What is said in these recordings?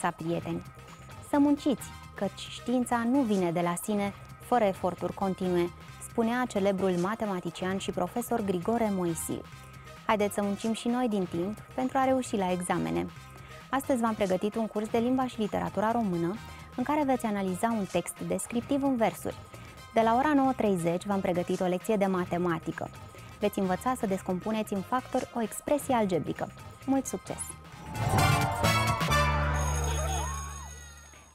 viața, prieteni! Să munciți, căci știința nu vine de la sine fără eforturi continue, spunea celebrul matematician și profesor Grigore Moisil. Haideți să muncim și noi din timp pentru a reuși la examene. Astăzi v-am pregătit un curs de limba și literatura română în care veți analiza un text descriptiv în versuri. De la ora 9.30 v-am pregătit o lecție de matematică. Veți învăța să descompuneți în factori o expresie algebrică. Mult succes!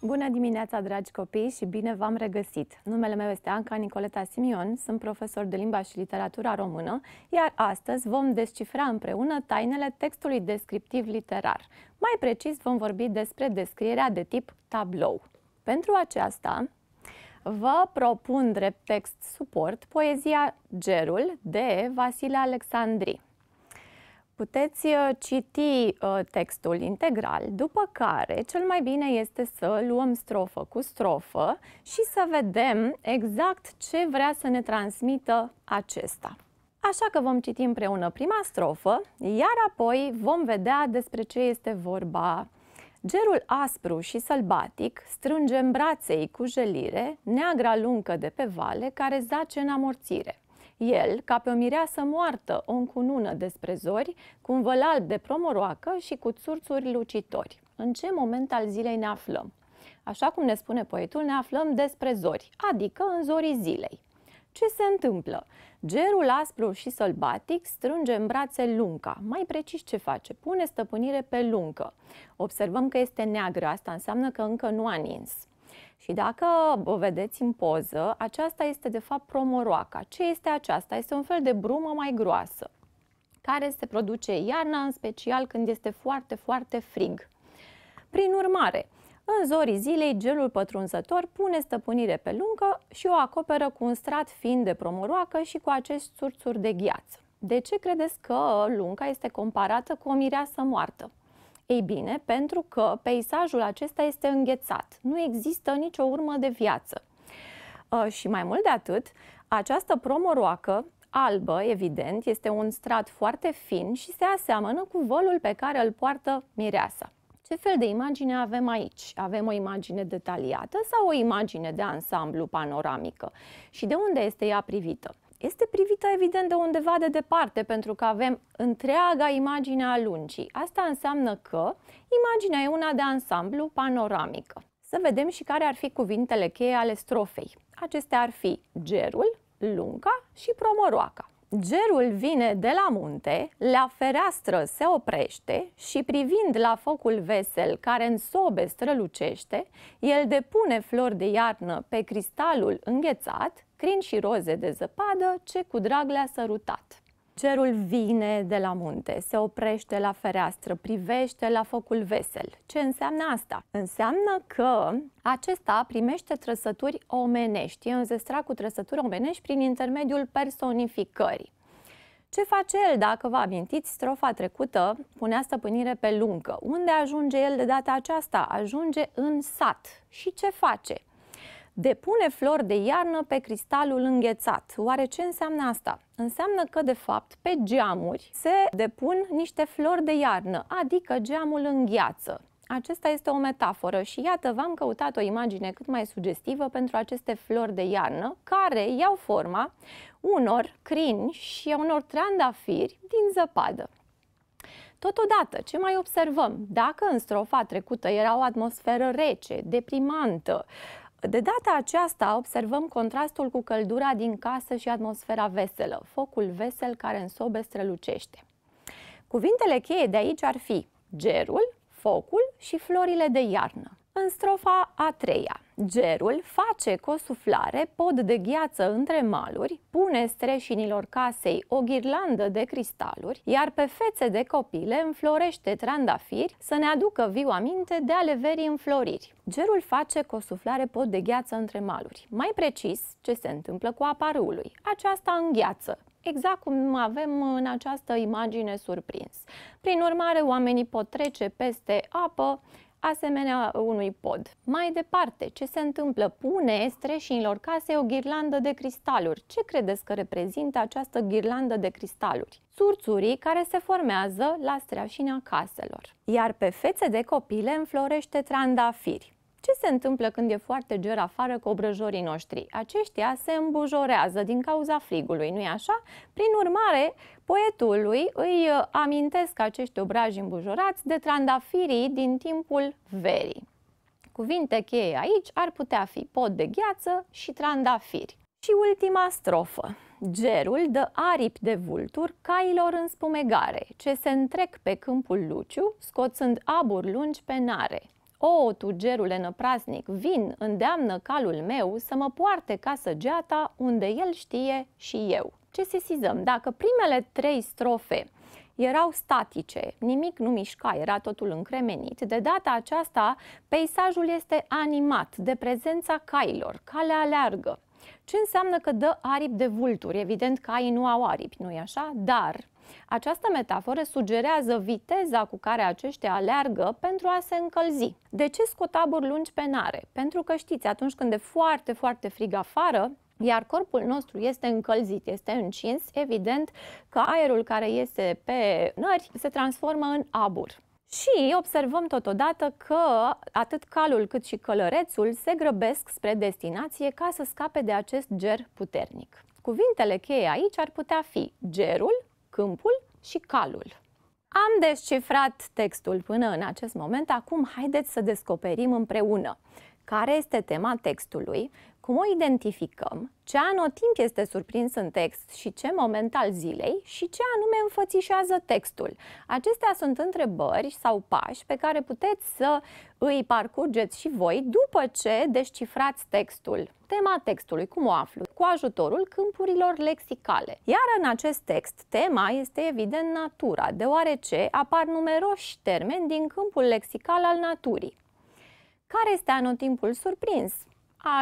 Bună dimineața, dragi copii, și bine v-am regăsit! Numele meu este Anca Nicoleta Simion, sunt profesor de limba și literatura română, iar astăzi vom descifra împreună tainele textului descriptiv literar. Mai precis, vom vorbi despre descrierea de tip tablou. Pentru aceasta, vă propun drept text suport poezia Gerul de Vasile Alexandri puteți uh, citi uh, textul integral, după care cel mai bine este să luăm strofă cu strofă și să vedem exact ce vrea să ne transmită acesta. Așa că vom citi împreună prima strofă, iar apoi vom vedea despre ce este vorba. Gerul aspru și sălbatic strânge în braței cu jelire, neagra luncă de pe vale care zace în amorțire. El, ca pe o mireasă moartă, o încunună despre zori, cu un văl alb de promoroacă și cu țurțuri lucitori. În ce moment al zilei ne aflăm? Așa cum ne spune poetul, ne aflăm despre zori, adică în zorii zilei. Ce se întâmplă? Gerul aspru și sălbatic strânge în brațe lunca. Mai precis ce face? Pune stăpânire pe luncă. Observăm că este neagră, asta înseamnă că încă nu a nins. Și dacă o vedeți în poză, aceasta este de fapt promoroaca. Ce este aceasta? Este un fel de brumă mai groasă, care se produce iarna, în special când este foarte, foarte frig. Prin urmare, în zorii zilei, gelul pătrunzător pune stăpânire pe lungă și o acoperă cu un strat fin de promoroacă și cu acest surțuri de gheață. De ce credeți că lunca este comparată cu o mireasă moartă? Ei bine, pentru că peisajul acesta este înghețat, nu există nicio urmă de viață. Uh, și mai mult de atât, această promoroacă albă, evident, este un strat foarte fin și se aseamănă cu vălul pe care îl poartă mireasa. Ce fel de imagine avem aici? Avem o imagine detaliată sau o imagine de ansamblu panoramică? Și de unde este ea privită? este privită evident de undeva de departe, pentru că avem întreaga imagine a lungii. Asta înseamnă că imaginea e una de ansamblu panoramică. Să vedem și care ar fi cuvintele cheie ale strofei. Acestea ar fi gerul, lunca și promoroaca. Gerul vine de la munte, la fereastră se oprește și privind la focul vesel care în sobe strălucește, el depune flori de iarnă pe cristalul înghețat crin și roze de zăpadă ce cu drag le-a sărutat. Cerul vine de la munte, se oprește la fereastră, privește la focul vesel. Ce înseamnă asta? Înseamnă că acesta primește trăsături omenești, e înzestrat cu trăsături omenești prin intermediul personificării. Ce face el? Dacă vă amintiți, strofa trecută punea stăpânire pe luncă. Unde ajunge el de data aceasta? Ajunge în sat. Și ce face? Depune flori de iarnă pe cristalul înghețat. Oare ce înseamnă asta? Înseamnă că, de fapt, pe geamuri se depun niște flori de iarnă, adică geamul în gheață. Acesta este o metaforă și iată, v-am căutat o imagine cât mai sugestivă pentru aceste flori de iarnă care iau forma unor crini și unor trandafiri din zăpadă. Totodată, ce mai observăm? Dacă în strofa trecută era o atmosferă rece, deprimantă, de data aceasta observăm contrastul cu căldura din casă și atmosfera veselă, focul vesel care în sobe strălucește. Cuvintele cheie de aici ar fi gerul, focul și florile de iarnă. În strofa a treia, Gerul face cosuflare pod de gheață între maluri, pune streșinilor casei o ghirlandă de cristaluri, iar pe fețe de copile înflorește trandafiri să ne aducă viu aminte de ale verii înfloriri. Gerul face cosuflare pod de gheață între maluri. Mai precis, ce se întâmplă cu apa râului. Aceasta îngheață, exact cum avem în această imagine surprins. Prin urmare, oamenii pot trece peste apă, asemenea uh, unui pod. Mai departe, ce se întâmplă? Pune streșinilor case o ghirlandă de cristaluri. Ce credeți că reprezintă această ghirlandă de cristaluri? Surțurii care se formează la streașina caselor. Iar pe fețe de copile înflorește trandafiri. Ce se întâmplă când e foarte ger afară cu obrăjorii noștri? Aceștia se îmbujorează din cauza frigului, nu-i așa? Prin urmare, poetului îi uh, amintesc acești obraji îmbujorați de trandafirii din timpul verii. Cuvinte cheie aici ar putea fi pod de gheață și trandafiri. Și ultima strofă. Gerul dă aripi de vulturi cailor în spumegare, ce se întrec pe câmpul luciu, scoțând aburi lungi pe nare. O, oh, tu gerule năprasnic, vin, îndeamnă calul meu să mă poarte ca săgeata unde el știe și eu. Ce sesizăm? Dacă primele trei strofe erau statice, nimic nu mișca, era totul încremenit. De data aceasta, peisajul este animat de prezența cailor, calea aleargă. Ce înseamnă că dă aripi de vulturi? Evident, caii nu au aripi, nu-i așa? Dar această metaforă sugerează viteza cu care aceștia aleargă pentru a se încălzi. De ce aburi lungi pe nare? Pentru că știți, atunci când e foarte, foarte frig afară, iar corpul nostru este încălzit, este încins, evident că aerul care iese pe nări se transformă în abur. Și observăm totodată că atât calul cât și călărețul se grăbesc spre destinație ca să scape de acest ger puternic. Cuvintele cheie aici ar putea fi gerul câmpul și calul. Am descifrat textul până în acest moment, acum haideți să descoperim împreună care este tema textului cum o identificăm, ce anotimp este surprins în text și ce moment al zilei și ce anume înfățișează textul. Acestea sunt întrebări sau pași pe care puteți să îi parcurgeți și voi după ce descifrați textul, tema textului, cum o aflu, cu ajutorul câmpurilor lexicale. Iar în acest text, tema este evident natura, deoarece apar numeroși termeni din câmpul lexical al naturii. Care este anotimpul surprins?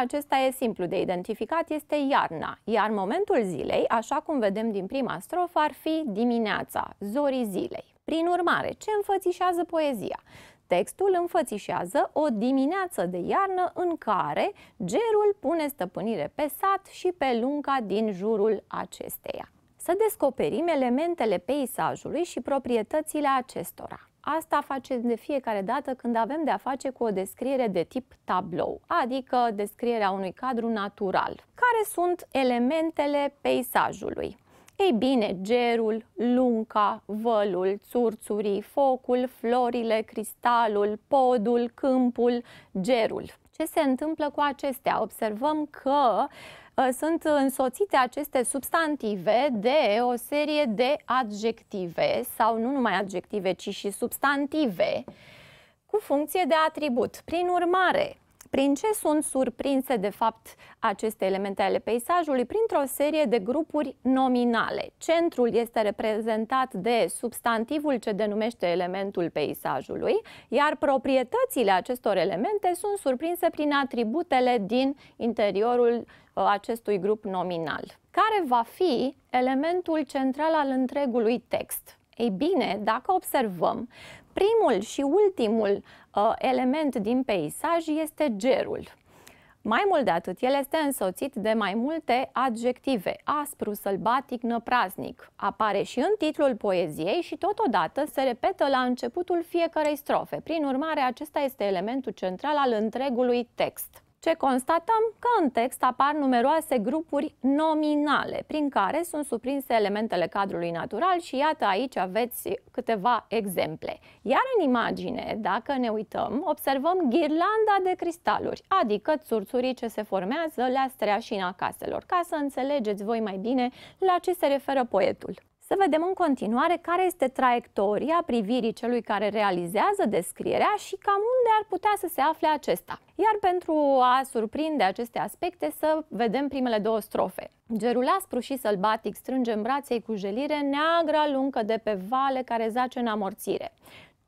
Acesta e simplu de identificat, este iarna, iar momentul zilei, așa cum vedem din prima strofă, ar fi dimineața, zorii zilei. Prin urmare, ce înfățișează poezia? Textul înfățișează o dimineață de iarnă în care gerul pune stăpânire pe sat și pe lunca din jurul acesteia. Să descoperim elementele peisajului și proprietățile acestora. Asta face de fiecare dată când avem de a face cu o descriere de tip tablou, adică descrierea unui cadru natural. Care sunt elementele peisajului? Ei bine, gerul, lunca, vălul, țurțurii, focul, florile, cristalul, podul, câmpul, gerul. Ce se întâmplă cu acestea? Observăm că Uh, sunt însoțite aceste substantive de o serie de adjective sau nu numai adjective, ci și substantive cu funcție de atribut. Prin urmare, prin ce sunt surprinse, de fapt, aceste elemente ale peisajului? Printr-o serie de grupuri nominale. Centrul este reprezentat de substantivul ce denumește elementul peisajului, iar proprietățile acestor elemente sunt surprinse prin atributele din interiorul uh, acestui grup nominal. Care va fi elementul central al întregului text? Ei bine, dacă observăm, Primul și ultimul uh, element din peisaj este gerul. Mai mult de atât, el este însoțit de mai multe adjective, aspru, sălbatic, năpraznic. Apare și în titlul poeziei și totodată se repetă la începutul fiecarei strofe. Prin urmare, acesta este elementul central al întregului text ce constatăm că în text apar numeroase grupuri nominale, prin care sunt suprinse elementele cadrului natural și iată aici aveți câteva exemple. Iar în imagine, dacă ne uităm, observăm ghirlanda de cristaluri, adică țurțurii ce se formează la streașina caselor, ca să înțelegeți voi mai bine la ce se referă poetul. Să vedem în continuare care este traiectoria privirii celui care realizează descrierea și cam unde ar putea să se afle acesta. Iar pentru a surprinde aceste aspecte, să vedem primele două strofe. Gerul aspru și sălbatic strânge în braței cu jelire neagra luncă de pe vale care zace în amorțire.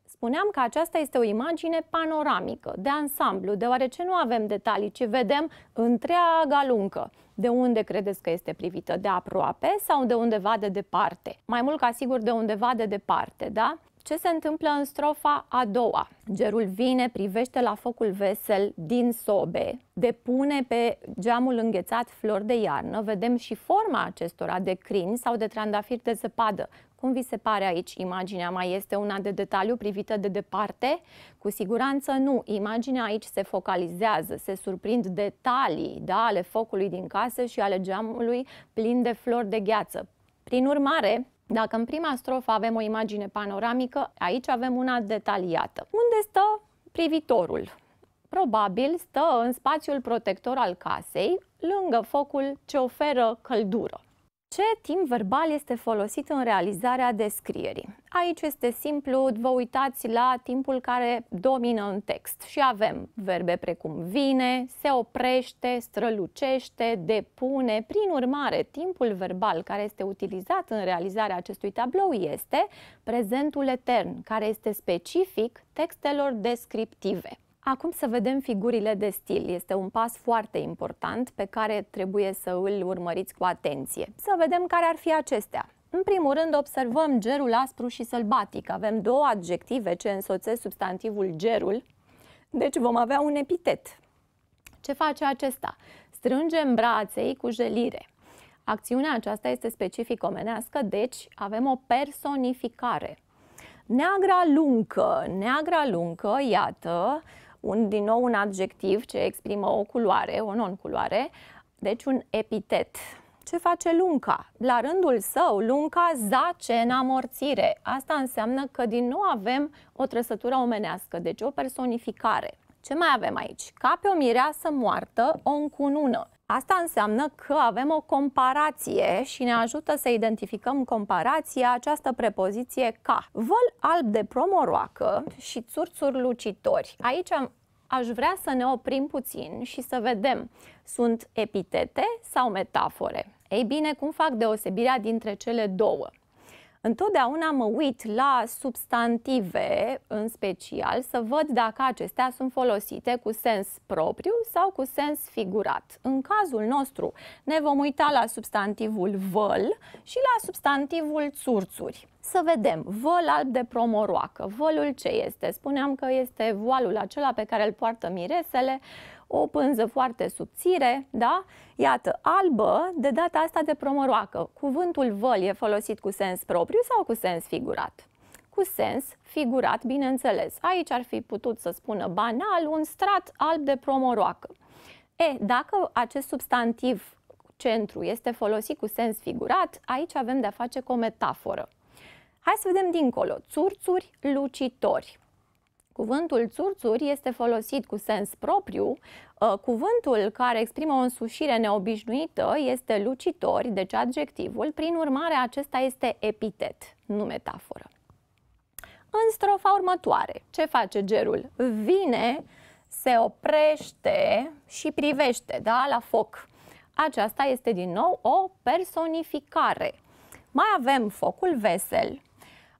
Spuneam că aceasta este o imagine panoramică, de ansamblu, deoarece nu avem detalii, ci vedem întreaga luncă. De unde credeți că este privită? De aproape sau de undeva de departe? Mai mult ca sigur de undeva de departe, da? Ce se întâmplă în strofa a doua? Gerul vine, privește la focul vesel din sobe, depune pe geamul înghețat flori de iarnă, vedem și forma acestora de crini sau de trandafiri de zăpadă. Cum vi se pare aici imaginea? Mai este una de detaliu privită de departe? Cu siguranță nu. Imaginea aici se focalizează, se surprind detalii da, ale focului din casă și ale geamului plin de flori de gheață. Prin urmare, dacă în prima strofă avem o imagine panoramică, aici avem una detaliată. Unde stă privitorul? Probabil stă în spațiul protector al casei, lângă focul ce oferă căldură. Ce timp verbal este folosit în realizarea descrierii? Aici este simplu, vă uitați la timpul care domină în text și avem verbe precum vine, se oprește, strălucește, depune. Prin urmare, timpul verbal care este utilizat în realizarea acestui tablou este prezentul etern, care este specific textelor descriptive. Acum să vedem figurile de stil. Este un pas foarte important pe care trebuie să îl urmăriți cu atenție. Să vedem care ar fi acestea. În primul rând, observăm gerul aspru și sălbatic. Avem două adjective ce însoțesc substantivul gerul, deci vom avea un epitet. Ce face acesta? Strângem braței cu jelire. Acțiunea aceasta este specific omenească, deci avem o personificare. Neagra luncă, neagra luncă, iată, un, din nou un adjectiv ce exprimă o culoare, o non-culoare, deci un epitet. Ce face lunca? La rândul său, lunca zace în amorțire. Asta înseamnă că din nou avem o trăsătură omenească, deci o personificare. Ce mai avem aici? Ca pe o mireasă moartă, o încunună. Asta înseamnă că avem o comparație și ne ajută să identificăm comparația această prepoziție ca văl alb de promoroacă și țurțuri lucitori. Aici am aș vrea să ne oprim puțin și să vedem sunt epitete sau metafore. Ei bine, cum fac deosebirea dintre cele două? Întotdeauna mă uit la substantive, în special, să văd dacă acestea sunt folosite cu sens propriu sau cu sens figurat. În cazul nostru ne vom uita la substantivul văl și la substantivul țurțuri. Să vedem, văl alb de promoroacă, vălul ce este? Spuneam că este voalul acela pe care îl poartă miresele, o pânză foarte subțire, da? Iată, albă, de data asta de promăroacă. Cuvântul văl e folosit cu sens propriu sau cu sens figurat? Cu sens figurat, bineînțeles. Aici ar fi putut să spună banal un strat alb de promoroacă. E, dacă acest substantiv centru este folosit cu sens figurat, aici avem de-a face cu o metaforă. Hai să vedem dincolo. Țurțuri lucitori. Cuvântul țurțuri este folosit cu sens propriu. Uh, cuvântul care exprimă o însușire neobișnuită este lucitori, deci adjectivul, prin urmare acesta este epitet, nu metaforă. În strofa următoare, ce face gerul? Vine, se oprește și privește da, la foc. Aceasta este din nou o personificare. Mai avem focul vesel,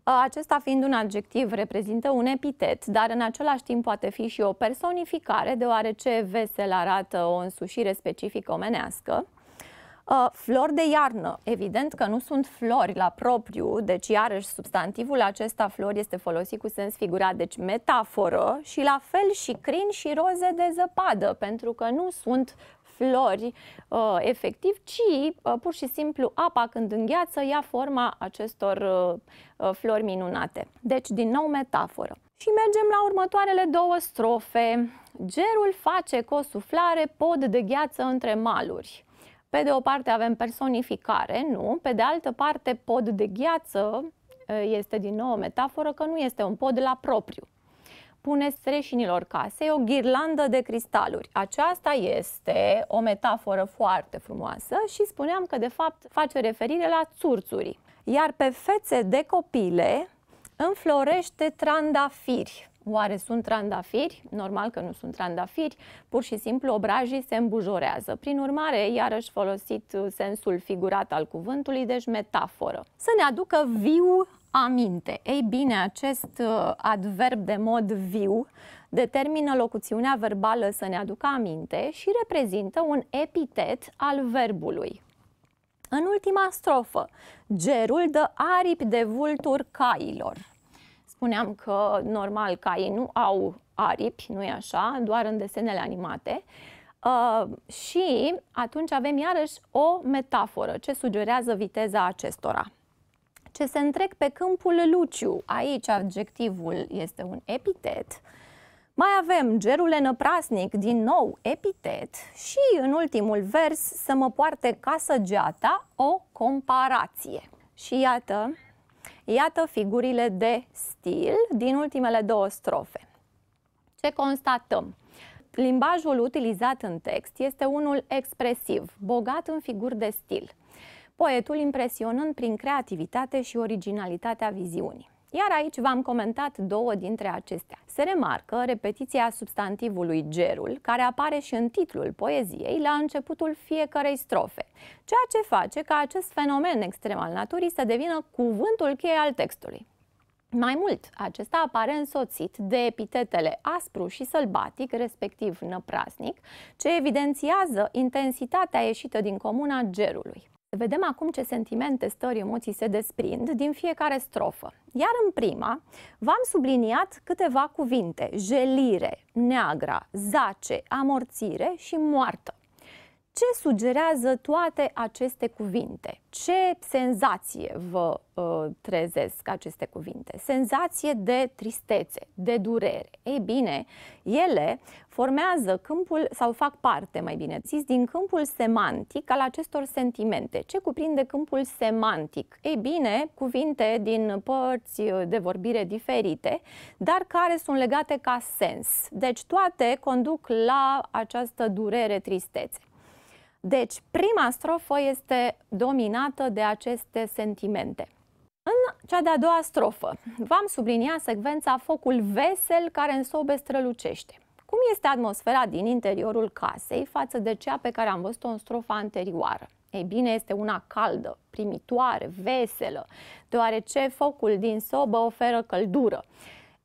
acesta fiind un adjectiv reprezintă un epitet, dar în același timp poate fi și o personificare, deoarece vesel arată o însușire specifică omenească. Flor de iarnă. Evident că nu sunt flori la propriu, deci iarăși substantivul acesta flori este folosit cu sens figurat, deci metaforă și la fel și crin și roze de zăpadă, pentru că nu sunt flori uh, efectiv, ci uh, pur și simplu apa când îngheață ia forma acestor uh, uh, flori minunate. Deci, din nou, metaforă. Și mergem la următoarele două strofe. Gerul face cu o suflare pod de gheață între maluri. Pe de o parte avem personificare, nu? Pe de altă parte, pod de gheață uh, este din nou o metaforă că nu este un pod la propriu, puneți streșinilor casei o ghirlandă de cristaluri. Aceasta este o metaforă foarte frumoasă și spuneam că de fapt face referire la țurțuri. Iar pe fețe de copile înflorește trandafiri. Oare sunt trandafiri? Normal că nu sunt trandafiri, pur și simplu obrajii se îmbujorează. Prin urmare, iarăși folosit sensul figurat al cuvântului, deci metaforă. Să ne aducă viu aminte. Ei bine, acest uh, adverb de mod viu determină locuțiunea verbală să ne aducă aminte și reprezintă un epitet al verbului. În ultima strofă, gerul dă aripi de vulturi cailor. Spuneam că, normal, caii nu au aripi, nu-i așa, doar în desenele animate. Uh, și atunci avem iarăși o metaforă ce sugerează viteza acestora ce se întrec pe câmpul luciu. Aici adjectivul este un epitet. Mai avem gerul năprasnic, din nou epitet și în ultimul vers să mă poarte ca săgeata o comparație. Și iată, iată figurile de stil din ultimele două strofe. Ce constatăm? Limbajul utilizat în text este unul expresiv, bogat în figuri de stil poetul impresionând prin creativitate și originalitatea viziunii. Iar aici v-am comentat două dintre acestea. Se remarcă repetiția substantivului gerul, care apare și în titlul poeziei la începutul fiecarei strofe, ceea ce face ca acest fenomen extrem al naturii să devină cuvântul cheie al textului. Mai mult, acesta apare însoțit de epitetele aspru și sălbatic, respectiv năprasnic, ce evidențiază intensitatea ieșită din comuna gerului. Vedem acum ce sentimente, stări, emoții se desprind din fiecare strofă. Iar în prima, v-am subliniat câteva cuvinte: jelire, neagra, zace, amorțire și moartă. Ce sugerează toate aceste cuvinte? Ce senzație vă uh, trezesc aceste cuvinte? Senzație de tristețe, de durere. Ei bine, ele formează câmpul sau fac parte, mai bine zis, din câmpul semantic al acestor sentimente. Ce cuprinde câmpul semantic? Ei bine, cuvinte din părți de vorbire diferite, dar care sunt legate ca sens. Deci toate conduc la această durere, tristețe. Deci, prima strofă este dominată de aceste sentimente. În cea de-a doua strofă, v-am subliniat secvența Focul vesel care în sobe strălucește. Cum este atmosfera din interiorul casei față de cea pe care am văzut-o în strofa anterioară? Ei bine, este una caldă, primitoare, veselă, deoarece focul din sobă oferă căldură.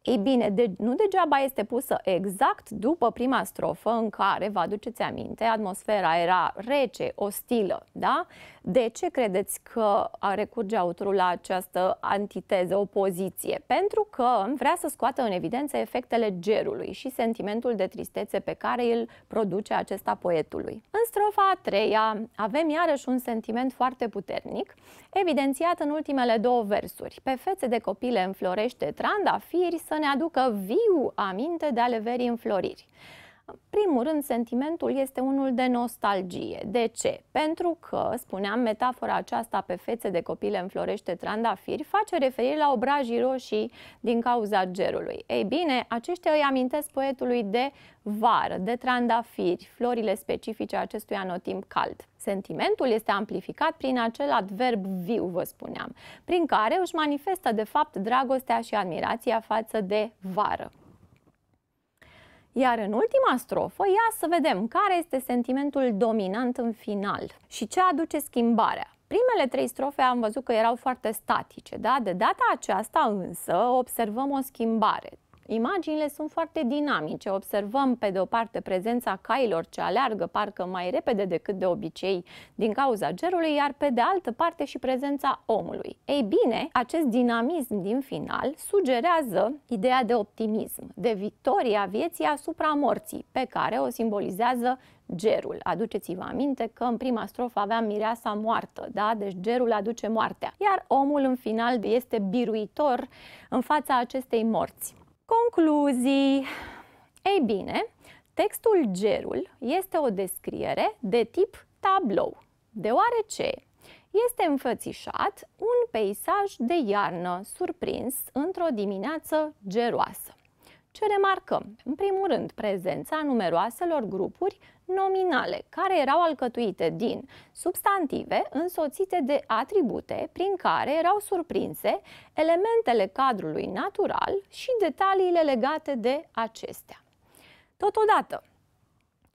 Ei bine, de, nu degeaba este pusă exact după prima strofă în care, vă aduceți aminte, atmosfera era rece, ostilă, da? De ce credeți că recurge autorul la această antiteză, opoziție? Pentru că vrea să scoată în evidență efectele gerului și sentimentul de tristețe pe care îl produce acesta poetului. În strofa a treia avem iarăși un sentiment foarte puternic, evidențiat în ultimele două versuri. Pe fețe de copile înflorește trandafiri să ne aducă viu aminte de ale verii înfloriri primul rând, sentimentul este unul de nostalgie. De ce? Pentru că, spuneam, metafora aceasta pe fețe de copile înflorește trandafiri face referire la obrajii roșii din cauza gerului. Ei bine, aceștia îi amintesc poetului de vară, de trandafiri, florile specifice acestui anotimp cald. Sentimentul este amplificat prin acel adverb viu, vă spuneam, prin care își manifestă de fapt dragostea și admirația față de vară. Iar în ultima strofă, ia să vedem care este sentimentul dominant în final și ce aduce schimbarea. Primele trei strofe am văzut că erau foarte statice, da? De data aceasta însă observăm o schimbare. Imaginile sunt foarte dinamice. Observăm, pe de o parte, prezența cailor ce aleargă parcă mai repede decât de obicei din cauza gerului, iar pe de altă parte și prezența omului. Ei bine, acest dinamism din final sugerează ideea de optimism, de victoria vieții asupra morții, pe care o simbolizează gerul. Aduceți-vă aminte că în prima strofă aveam mireasa moartă, da? deci gerul aduce moartea, iar omul în final este biruitor în fața acestei morți. Concluzii. Ei bine, textul Gerul este o descriere de tip tablou, deoarece este înfățișat un peisaj de iarnă surprins într-o dimineață geroasă. Ce remarcăm? În primul rând, prezența numeroaselor grupuri nominale, care erau alcătuite din substantive însoțite de atribute prin care erau surprinse elementele cadrului natural și detaliile legate de acestea. Totodată,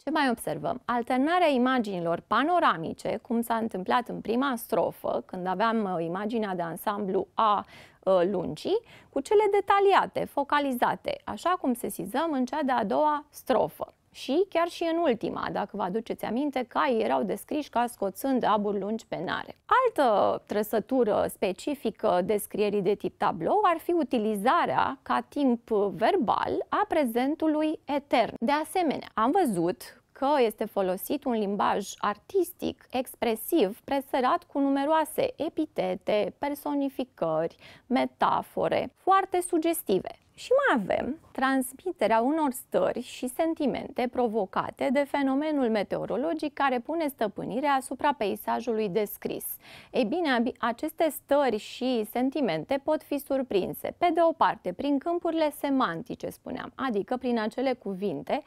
ce mai observăm? Alternarea imaginilor panoramice, cum s-a întâmplat în prima strofă, când aveam uh, imaginea de ansamblu A Uh, lungii, cu cele detaliate, focalizate, așa cum sesizăm în cea de-a doua strofă. Și chiar și în ultima, dacă vă aduceți aminte, caii erau descriși ca scoțând aburi lungi pe nare. Altă trăsătură specifică descrierii de tip tablou ar fi utilizarea ca timp verbal a prezentului etern. De asemenea, am văzut că este folosit un limbaj artistic, expresiv, presărat cu numeroase epitete, personificări, metafore, foarte sugestive. Și mai avem transmiterea unor stări și sentimente provocate de fenomenul meteorologic care pune stăpânire asupra peisajului descris. Ei bine, aceste stări și sentimente pot fi surprinse, pe de o parte, prin câmpurile semantice, spuneam, adică prin acele cuvinte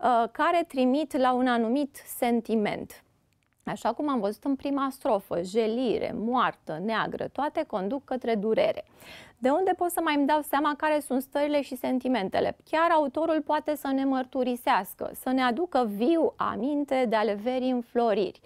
uh, care trimit la un anumit sentiment Așa cum am văzut în prima strofă, gelire, moartă, neagră, toate conduc către durere. De unde pot să mai îmi dau seama care sunt stările și sentimentele? Chiar autorul poate să ne mărturisească, să ne aducă viu aminte de ale verii înfloriri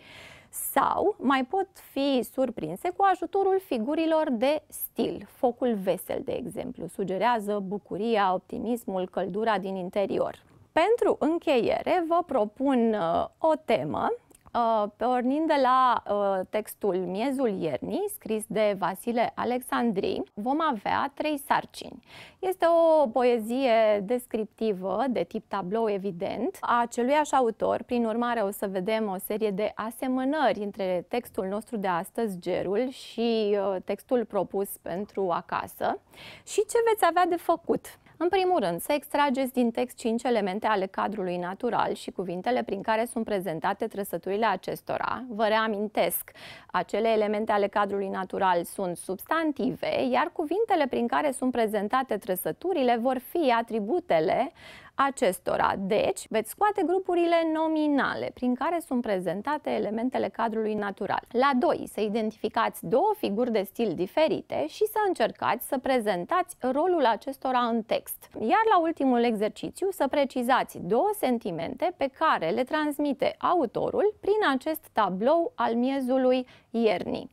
sau mai pot fi surprinse cu ajutorul figurilor de stil. Focul vesel, de exemplu, sugerează bucuria, optimismul, căldura din interior. Pentru încheiere vă propun uh, o temă Uh, pornind de la uh, textul Miezul iernii, scris de Vasile Alexandrii, vom avea trei sarcini. Este o poezie descriptivă, de tip tablou evident, a așa autor, prin urmare o să vedem o serie de asemănări între textul nostru de astăzi, Gerul, și uh, textul propus pentru acasă și ce veți avea de făcut în primul rând, să extrageți din text cinci elemente ale cadrului natural și cuvintele prin care sunt prezentate trăsăturile acestora. Vă reamintesc, acele elemente ale cadrului natural sunt substantive, iar cuvintele prin care sunt prezentate trăsăturile vor fi atributele acestora. Deci, veți scoate grupurile nominale prin care sunt prezentate elementele cadrului natural. La 2, să identificați două figuri de stil diferite și să încercați să prezentați rolul acestora în text. Iar la ultimul exercițiu, să precizați două sentimente pe care le transmite autorul prin acest tablou al miezului iernii.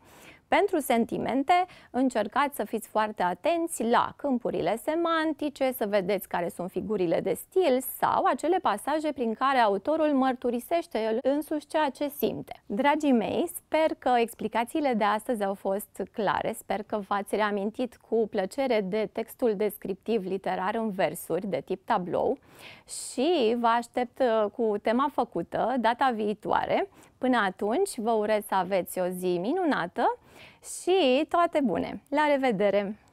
Pentru sentimente, încercați să fiți foarte atenți la câmpurile semantice, să vedeți care sunt figurile de stil sau acele pasaje prin care autorul mărturisește el însuși ceea ce simte. Dragii mei, sper că explicațiile de astăzi au fost clare, sper că v-ați reamintit cu plăcere de textul descriptiv literar în versuri de tip tablou și vă aștept uh, cu tema făcută data viitoare Până atunci, vă urez să aveți o zi minunată și toate bune! La revedere!